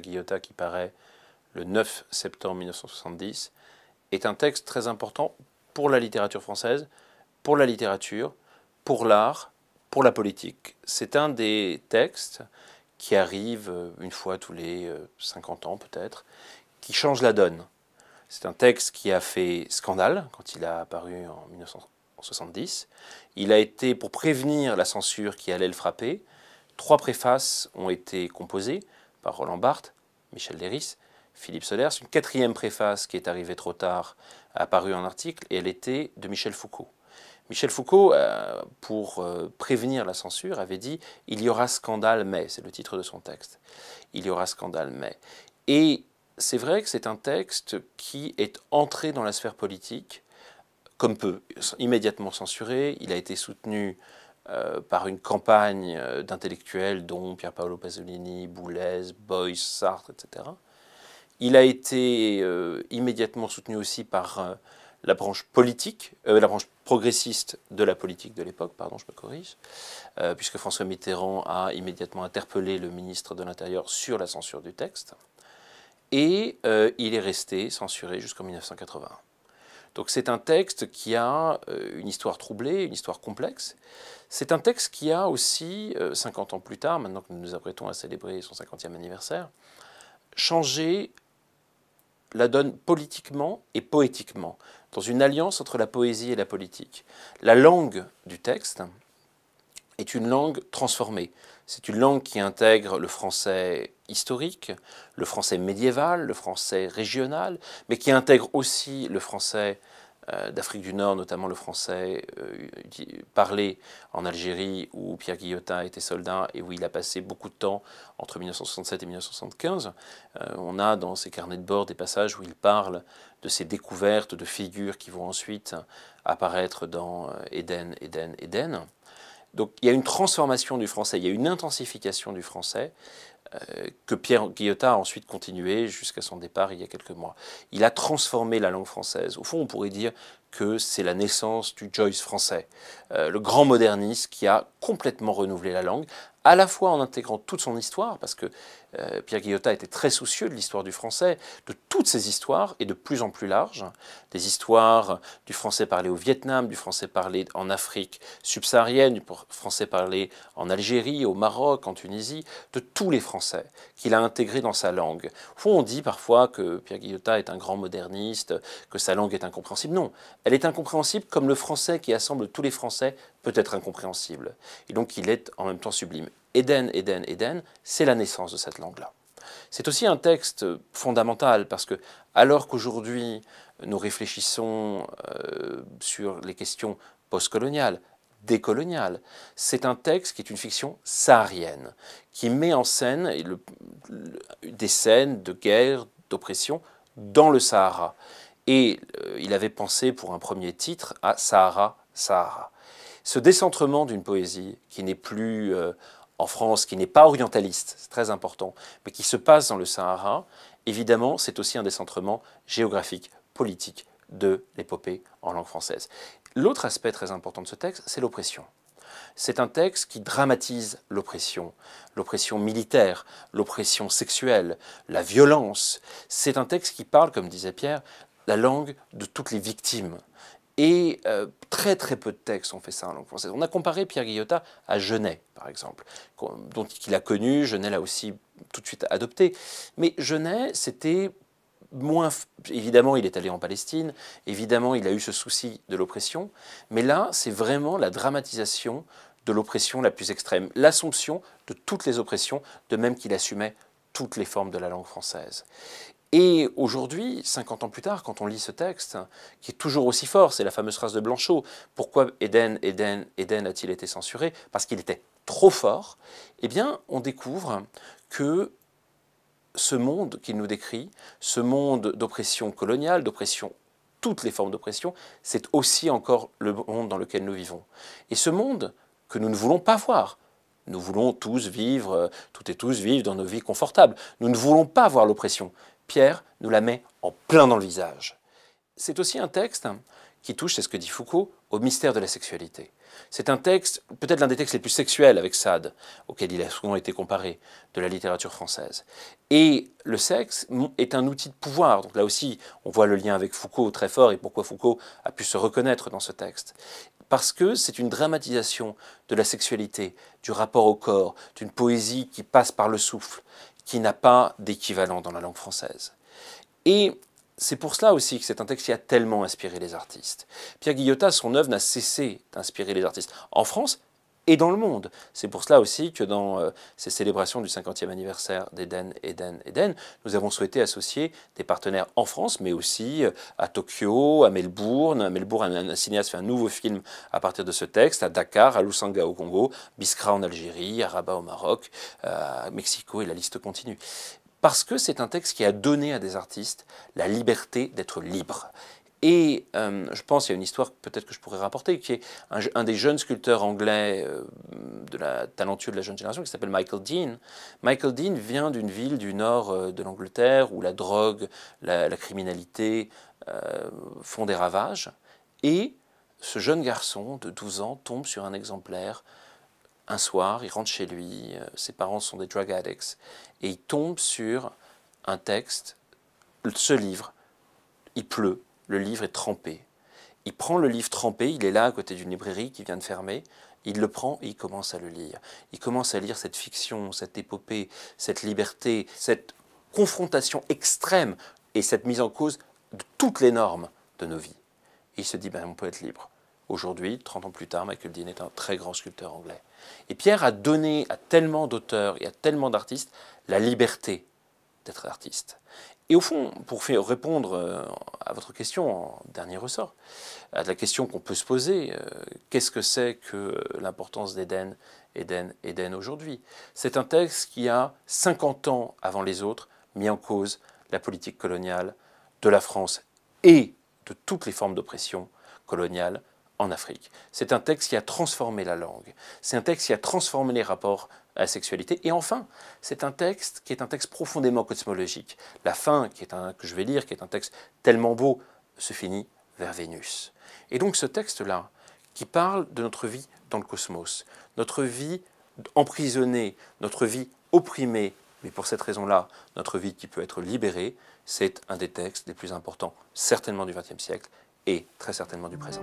Guillota qui paraît le 9 septembre 1970, est un texte très important pour la littérature française, pour la littérature, pour l'art, pour la politique. C'est un des textes qui arrive euh, une fois tous les 50 euh, ans peut-être, qui change la donne. C'est un texte qui a fait scandale quand il a apparu en 1970. Il a été, pour prévenir la censure qui allait le frapper, trois préfaces ont été composées par Roland Barthes Michel Léris, Philippe Solers, une quatrième préface qui est arrivée trop tard, apparue en article, et elle était de Michel Foucault. Michel Foucault, euh, pour euh, prévenir la censure, avait dit Il y aura scandale, mais c'est le titre de son texte. Il y aura scandale, mais. Et c'est vrai que c'est un texte qui est entré dans la sphère politique, comme peu, immédiatement censuré. Il a été soutenu euh, par une campagne euh, d'intellectuels dont Pierre Paolo Pasolini, Boulez, Boyce, Sartre, etc. Il a été euh, immédiatement soutenu aussi par la branche politique, la branche progressiste de la politique de l'époque, pardon, je me corrige, puisque François Mitterrand a immédiatement interpellé le ministre de l'Intérieur sur la censure du texte, et il est resté censuré jusqu'en 1981. Donc c'est un texte qui a euh, une histoire troublée, une histoire complexe. C'est un texte qui a aussi, 50 euh, ans plus tard, maintenant que nous nous apprêtons à célébrer son 50e anniversaire, changé la donne politiquement et poétiquement, dans une alliance entre la poésie et la politique. La langue du texte est une langue transformée. C'est une langue qui intègre le français historique, le français médiéval, le français régional, mais qui intègre aussi le français euh, d'Afrique du Nord, notamment le français euh, parlé en Algérie où Pierre Guillotin était soldat et où il a passé beaucoup de temps entre 1967 et 1975. Euh, on a dans ses carnets de bord des passages où il parle de ces découvertes de figures qui vont ensuite apparaître dans Éden, Éden, Éden. Donc il y a une transformation du français, il y a une intensification du français euh, que Pierre Guillotin a ensuite continué jusqu'à son départ il y a quelques mois. Il a transformé la langue française. Au fond, on pourrait dire que c'est la naissance du Joyce français, euh, le grand moderniste qui a complètement renouvelé la langue, à la fois en intégrant toute son histoire, parce que euh, Pierre Guillotat était très soucieux de l'histoire du français, de toutes ses histoires, et de plus en plus larges, des histoires du français parlé au Vietnam, du français parlé en Afrique subsaharienne, du français parlé en Algérie, au Maroc, en Tunisie, de tous les Français qu'il a intégrés dans sa langue. on dit parfois que Pierre Guillotat est un grand moderniste, que sa langue est incompréhensible. Non, elle est incompréhensible comme le français qui assemble tous les Français peut être incompréhensible. Et donc il est en même temps sublime. Eden, Eden, Eden, c'est la naissance de cette langue-là. C'est aussi un texte fondamental parce que alors qu'aujourd'hui nous réfléchissons euh, sur les questions postcoloniales, décoloniales, C'est un texte qui est une fiction saharienne, qui met en scène des scènes de guerre, d'oppression dans le Sahara. Et euh, il avait pensé pour un premier titre à Sahara, Sahara. Ce décentrement d'une poésie qui n'est plus euh, en France, qui n'est pas orientaliste, c'est très important, mais qui se passe dans le Sahara, évidemment, c'est aussi un décentrement géographique, politique de l'épopée en langue française. L'autre aspect très important de ce texte, c'est l'oppression. C'est un texte qui dramatise l'oppression, l'oppression militaire, l'oppression sexuelle, la violence. C'est un texte qui parle, comme disait Pierre, la langue de toutes les victimes. Et euh, très très peu de textes ont fait ça en langue française. On a comparé Pierre Guillotat à Genet, par exemple, dont il a connu, Genet l'a aussi tout de suite adopté. Mais Genet, c'était moins... Évidemment, il est allé en Palestine, évidemment, il a eu ce souci de l'oppression, mais là, c'est vraiment la dramatisation de l'oppression la plus extrême, l'assomption de toutes les oppressions, de même qu'il assumait toutes les formes de la langue française. Et aujourd'hui, 50 ans plus tard, quand on lit ce texte, qui est toujours aussi fort, c'est la fameuse phrase de Blanchot, pourquoi Éden, Éden, Éden a-t-il été censuré Parce qu'il était trop fort, eh bien, on découvre que ce monde qu'il nous décrit, ce monde d'oppression coloniale, d'oppression, toutes les formes d'oppression, c'est aussi encore le monde dans lequel nous vivons. Et ce monde que nous ne voulons pas voir, nous voulons tous vivre, euh, toutes et tous vivre dans nos vies confortables, nous ne voulons pas voir l'oppression, Pierre nous la met en plein dans le visage. C'est aussi un texte qui touche, c'est ce que dit Foucault, au mystère de la sexualité. C'est un texte, peut-être l'un des textes les plus sexuels avec Sade, auquel il a souvent été comparé, de la littérature française. Et le sexe est un outil de pouvoir. Donc là aussi, on voit le lien avec Foucault très fort et pourquoi Foucault a pu se reconnaître dans ce texte. Parce que c'est une dramatisation de la sexualité, du rapport au corps, d'une poésie qui passe par le souffle qui n'a pas d'équivalent dans la langue française. Et c'est pour cela aussi que c'est un texte qui a tellement inspiré les artistes. Pierre Guillotat, son œuvre n'a cessé d'inspirer les artistes. En France, et dans le monde. C'est pour cela aussi que dans euh, ces célébrations du 50e anniversaire d'Eden, Eden, Eden, nous avons souhaité associer des partenaires en France, mais aussi euh, à Tokyo, à Melbourne. À Melbourne, un, cinéaste fait un nouveau film à partir de ce texte, à Dakar, à Lusanga au Congo, Biskra en Algérie, à Rabat au Maroc, à euh, Mexico, et la liste continue parce que c'est un texte qui a donné à des artistes la liberté d'être libres. Et euh, je pense, il y a une histoire peut-être que je pourrais rapporter, qui est un, des jeunes sculpteurs anglais euh, de la, talentueux de la jeune génération, qui s'appelle Michael Dean. Michael Dean vient d'une ville du nord euh, de l'Angleterre où la drogue, la, la criminalité font des ravages. Et ce jeune garçon de 12 ans tombe sur un exemplaire. Un soir, il rentre chez lui, ses parents sont des drug addicts, et il tombe sur un texte, ce livre. Il pleut, le livre est trempé. Il prend le livre trempé, il est là à côté d'une librairie qui vient de fermer, il le prend et il commence à le lire. Il commence à lire cette fiction, cette épopée, cette liberté, cette confrontation extrême et cette mise en cause de toutes les normes de nos vies. il se dit, ben, on peut être libre. Aujourd'hui, 30 ans plus tard, Michael Dean est un très grand sculpteur anglais. Et Pierre a donné à tellement d'auteurs et à tellement d'artistes la liberté d'être artiste. Et au fond, pour répondre euh, à votre question en dernier ressort, à la question qu'on peut se poser, euh, qu'est-ce que c'est que euh, l'importance d'Éden, Éden, Éden aujourd'hui C'est un texte qui a 50 ans avant les autres mis en cause la politique coloniale de la France et de toutes les formes d'oppression coloniale en Afrique. C'est un texte qui a transformé la langue, c'est un texte qui a transformé les rapports à la sexualité. Et enfin, c'est un texte qui est un texte profondément cosmologique. La fin, qui est un, que je vais lire, qui est un texte tellement beau, se finit vers Vénus. Et donc ce texte-là, qui parle de notre vie dans le cosmos, notre vie emprisonnée, notre vie opprimée, mais pour cette raison-là, notre vie qui peut être libérée, c'est un des textes les plus importants, certainement du XXe siècle, et très certainement du présent.